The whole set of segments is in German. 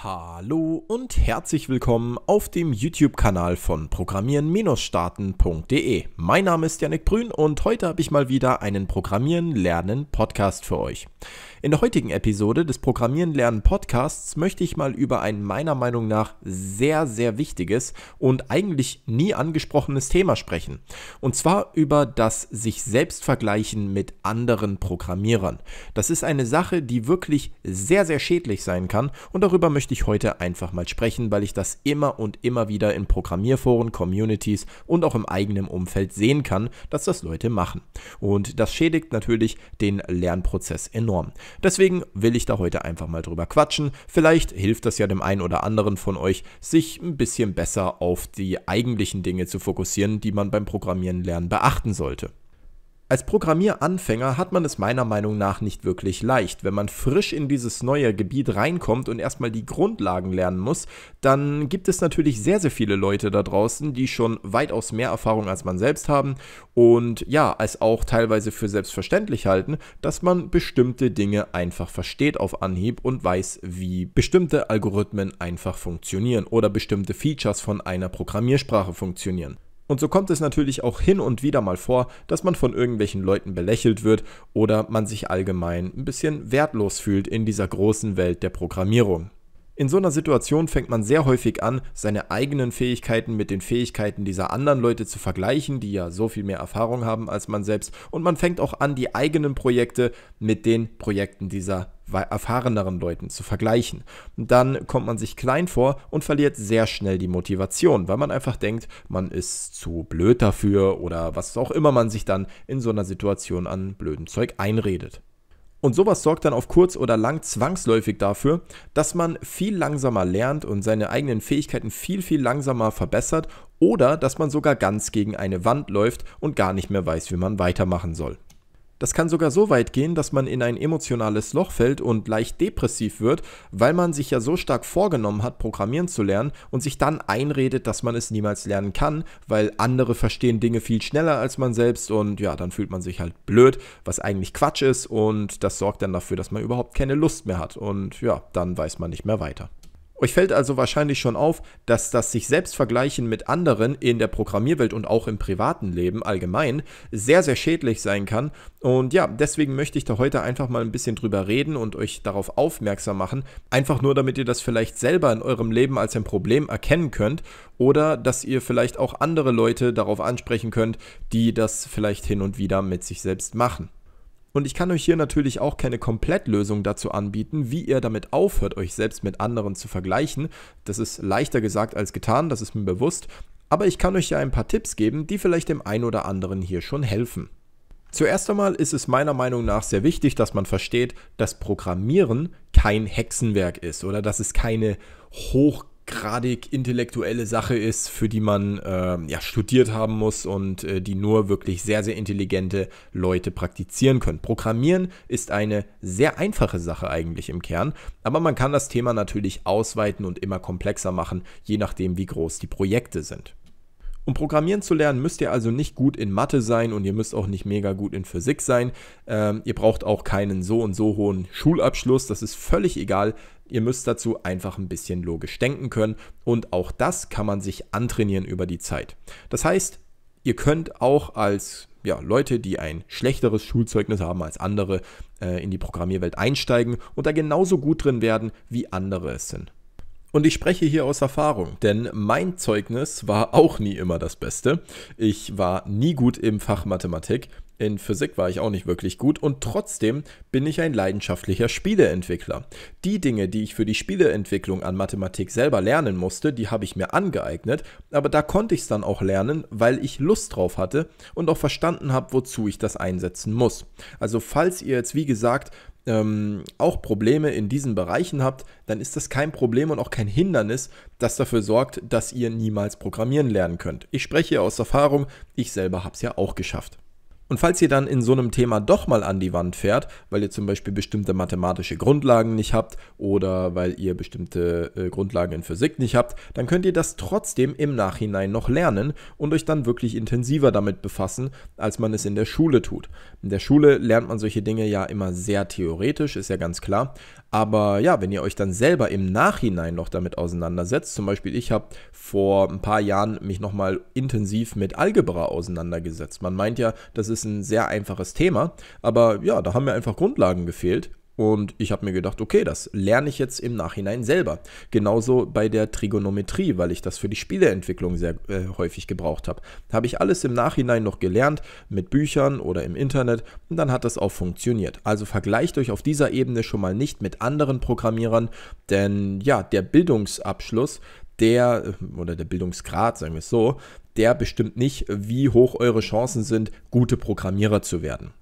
Hallo und herzlich willkommen auf dem YouTube-Kanal von Programmieren-Starten.de. Mein Name ist Janik Brün und heute habe ich mal wieder einen Programmieren-Lernen-Podcast für euch. In der heutigen Episode des Programmieren-Lernen-Podcasts möchte ich mal über ein meiner Meinung nach sehr, sehr wichtiges und eigentlich nie angesprochenes Thema sprechen. Und zwar über das sich selbst vergleichen mit anderen Programmierern. Das ist eine Sache, die wirklich sehr, sehr schädlich sein kann und darüber möchte möchte ich heute einfach mal sprechen, weil ich das immer und immer wieder in Programmierforen, Communities und auch im eigenen Umfeld sehen kann, dass das Leute machen. Und das schädigt natürlich den Lernprozess enorm. Deswegen will ich da heute einfach mal drüber quatschen. Vielleicht hilft das ja dem einen oder anderen von euch, sich ein bisschen besser auf die eigentlichen Dinge zu fokussieren, die man beim Programmieren lernen beachten sollte. Als Programmieranfänger hat man es meiner Meinung nach nicht wirklich leicht. Wenn man frisch in dieses neue Gebiet reinkommt und erstmal die Grundlagen lernen muss, dann gibt es natürlich sehr, sehr viele Leute da draußen, die schon weitaus mehr Erfahrung als man selbst haben und ja, als auch teilweise für selbstverständlich halten, dass man bestimmte Dinge einfach versteht auf Anhieb und weiß, wie bestimmte Algorithmen einfach funktionieren oder bestimmte Features von einer Programmiersprache funktionieren. Und so kommt es natürlich auch hin und wieder mal vor, dass man von irgendwelchen Leuten belächelt wird oder man sich allgemein ein bisschen wertlos fühlt in dieser großen Welt der Programmierung. In so einer Situation fängt man sehr häufig an, seine eigenen Fähigkeiten mit den Fähigkeiten dieser anderen Leute zu vergleichen, die ja so viel mehr Erfahrung haben als man selbst. Und man fängt auch an, die eigenen Projekte mit den Projekten dieser erfahreneren Leuten zu vergleichen. dann kommt man sich klein vor und verliert sehr schnell die Motivation, weil man einfach denkt, man ist zu blöd dafür oder was auch immer man sich dann in so einer Situation an blödem Zeug einredet. Und sowas sorgt dann auf kurz oder lang zwangsläufig dafür, dass man viel langsamer lernt und seine eigenen Fähigkeiten viel, viel langsamer verbessert oder dass man sogar ganz gegen eine Wand läuft und gar nicht mehr weiß, wie man weitermachen soll. Das kann sogar so weit gehen, dass man in ein emotionales Loch fällt und leicht depressiv wird, weil man sich ja so stark vorgenommen hat, programmieren zu lernen und sich dann einredet, dass man es niemals lernen kann, weil andere verstehen Dinge viel schneller als man selbst und ja, dann fühlt man sich halt blöd, was eigentlich Quatsch ist und das sorgt dann dafür, dass man überhaupt keine Lust mehr hat und ja, dann weiß man nicht mehr weiter. Euch fällt also wahrscheinlich schon auf, dass das sich selbst vergleichen mit anderen in der Programmierwelt und auch im privaten Leben allgemein sehr, sehr schädlich sein kann. Und ja, deswegen möchte ich da heute einfach mal ein bisschen drüber reden und euch darauf aufmerksam machen. Einfach nur, damit ihr das vielleicht selber in eurem Leben als ein Problem erkennen könnt oder dass ihr vielleicht auch andere Leute darauf ansprechen könnt, die das vielleicht hin und wieder mit sich selbst machen. Und ich kann euch hier natürlich auch keine Komplettlösung dazu anbieten, wie ihr damit aufhört, euch selbst mit anderen zu vergleichen. Das ist leichter gesagt als getan, das ist mir bewusst. Aber ich kann euch ja ein paar Tipps geben, die vielleicht dem einen oder anderen hier schon helfen. Zuerst einmal ist es meiner Meinung nach sehr wichtig, dass man versteht, dass Programmieren kein Hexenwerk ist oder dass es keine hoch gradig intellektuelle Sache ist, für die man äh, ja, studiert haben muss und äh, die nur wirklich sehr, sehr intelligente Leute praktizieren können. Programmieren ist eine sehr einfache Sache eigentlich im Kern, aber man kann das Thema natürlich ausweiten und immer komplexer machen, je nachdem, wie groß die Projekte sind. Um Programmieren zu lernen, müsst ihr also nicht gut in Mathe sein und ihr müsst auch nicht mega gut in Physik sein. Ähm, ihr braucht auch keinen so und so hohen Schulabschluss, das ist völlig egal. Ihr müsst dazu einfach ein bisschen logisch denken können und auch das kann man sich antrainieren über die Zeit. Das heißt, ihr könnt auch als ja, Leute, die ein schlechteres Schulzeugnis haben als andere, äh, in die Programmierwelt einsteigen und da genauso gut drin werden, wie andere es sind. Und ich spreche hier aus Erfahrung, denn mein Zeugnis war auch nie immer das Beste. Ich war nie gut im Fach Mathematik, in Physik war ich auch nicht wirklich gut und trotzdem bin ich ein leidenschaftlicher Spieleentwickler. Die Dinge, die ich für die Spieleentwicklung an Mathematik selber lernen musste, die habe ich mir angeeignet, aber da konnte ich es dann auch lernen, weil ich Lust drauf hatte und auch verstanden habe, wozu ich das einsetzen muss. Also falls ihr jetzt, wie gesagt, ähm, auch Probleme in diesen Bereichen habt, dann ist das kein Problem und auch kein Hindernis, das dafür sorgt, dass ihr niemals programmieren lernen könnt. Ich spreche aus Erfahrung, ich selber habe es ja auch geschafft. Und falls ihr dann in so einem Thema doch mal an die Wand fährt, weil ihr zum Beispiel bestimmte mathematische Grundlagen nicht habt oder weil ihr bestimmte äh, Grundlagen in Physik nicht habt, dann könnt ihr das trotzdem im Nachhinein noch lernen und euch dann wirklich intensiver damit befassen, als man es in der Schule tut. In der Schule lernt man solche Dinge ja immer sehr theoretisch, ist ja ganz klar. Aber ja, wenn ihr euch dann selber im Nachhinein noch damit auseinandersetzt, zum Beispiel ich habe vor ein paar Jahren mich nochmal intensiv mit Algebra auseinandergesetzt. Man meint ja, das ist ist ein sehr einfaches Thema, aber ja, da haben mir einfach Grundlagen gefehlt. Und ich habe mir gedacht, okay, das lerne ich jetzt im Nachhinein selber. Genauso bei der Trigonometrie, weil ich das für die Spieleentwicklung sehr äh, häufig gebraucht habe. Habe ich alles im Nachhinein noch gelernt, mit Büchern oder im Internet, und dann hat das auch funktioniert. Also vergleicht euch auf dieser Ebene schon mal nicht mit anderen Programmierern, denn ja, der Bildungsabschluss, der äh, oder der Bildungsgrad, sagen wir es so, der bestimmt nicht, wie hoch eure Chancen sind, gute Programmierer zu werden.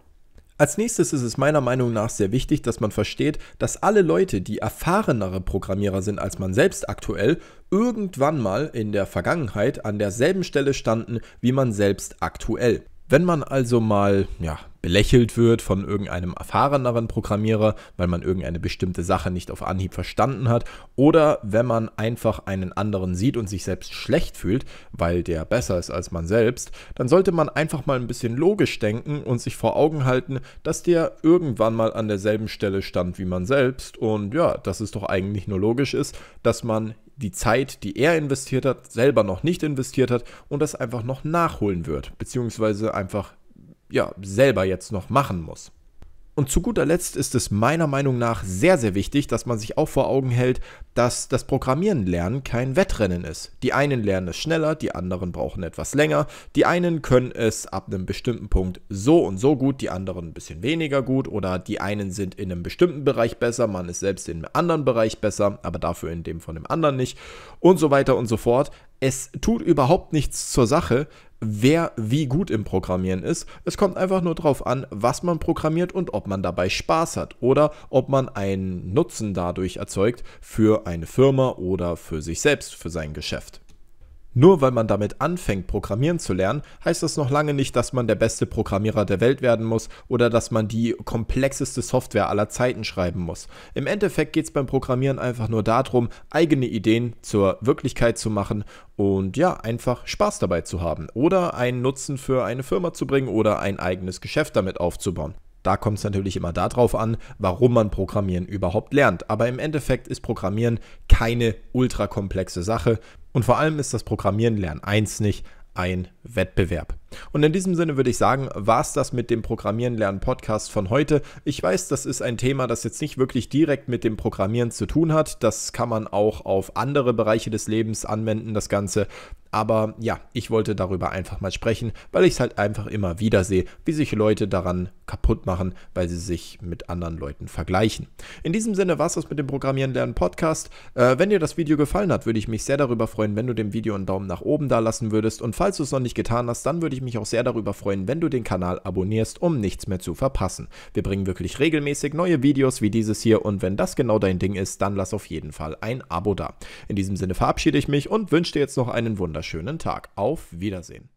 Als nächstes ist es meiner Meinung nach sehr wichtig, dass man versteht, dass alle Leute, die erfahrenere Programmierer sind als man selbst aktuell, irgendwann mal in der Vergangenheit an derselben Stelle standen wie man selbst aktuell. Wenn man also mal ja, belächelt wird von irgendeinem erfahreneren Programmierer, weil man irgendeine bestimmte Sache nicht auf Anhieb verstanden hat, oder wenn man einfach einen anderen sieht und sich selbst schlecht fühlt, weil der besser ist als man selbst, dann sollte man einfach mal ein bisschen logisch denken und sich vor Augen halten, dass der irgendwann mal an derselben Stelle stand wie man selbst und ja, dass es doch eigentlich nur logisch ist, dass man die Zeit, die er investiert hat, selber noch nicht investiert hat und das einfach noch nachholen wird, beziehungsweise einfach ja, selber jetzt noch machen muss. Und zu guter Letzt ist es meiner Meinung nach sehr, sehr wichtig, dass man sich auch vor Augen hält, dass das Programmieren lernen kein Wettrennen ist. Die einen lernen es schneller, die anderen brauchen etwas länger, die einen können es ab einem bestimmten Punkt so und so gut, die anderen ein bisschen weniger gut oder die einen sind in einem bestimmten Bereich besser, man ist selbst in einem anderen Bereich besser, aber dafür in dem von dem anderen nicht und so weiter und so fort. Es tut überhaupt nichts zur Sache, wer wie gut im Programmieren ist. Es kommt einfach nur darauf an, was man programmiert und ob man dabei Spaß hat oder ob man einen Nutzen dadurch erzeugt für eine Firma oder für sich selbst, für sein Geschäft. Nur weil man damit anfängt, Programmieren zu lernen, heißt das noch lange nicht, dass man der beste Programmierer der Welt werden muss oder dass man die komplexeste Software aller Zeiten schreiben muss. Im Endeffekt geht es beim Programmieren einfach nur darum, eigene Ideen zur Wirklichkeit zu machen und ja, einfach Spaß dabei zu haben oder einen Nutzen für eine Firma zu bringen oder ein eigenes Geschäft damit aufzubauen. Da kommt es natürlich immer darauf an, warum man Programmieren überhaupt lernt. Aber im Endeffekt ist Programmieren keine ultrakomplexe Sache. Und vor allem ist das Programmieren Lernen 1 nicht ein Wettbewerb. Und in diesem Sinne würde ich sagen, war es das mit dem Programmieren lernen Podcast von heute. Ich weiß, das ist ein Thema, das jetzt nicht wirklich direkt mit dem Programmieren zu tun hat. Das kann man auch auf andere Bereiche des Lebens anwenden, das Ganze. Aber ja, ich wollte darüber einfach mal sprechen, weil ich es halt einfach immer wieder sehe, wie sich Leute daran kaputt machen, weil sie sich mit anderen Leuten vergleichen. In diesem Sinne war es das mit dem Programmieren lernen Podcast. Äh, wenn dir das Video gefallen hat, würde ich mich sehr darüber freuen, wenn du dem Video einen Daumen nach oben da lassen würdest. Und falls du es noch nicht getan hast, dann würde ich mich auch sehr darüber freuen, wenn du den Kanal abonnierst, um nichts mehr zu verpassen. Wir bringen wirklich regelmäßig neue Videos wie dieses hier und wenn das genau dein Ding ist, dann lass auf jeden Fall ein Abo da. In diesem Sinne verabschiede ich mich und wünsche dir jetzt noch einen wunderschönen schönen Tag. Auf Wiedersehen.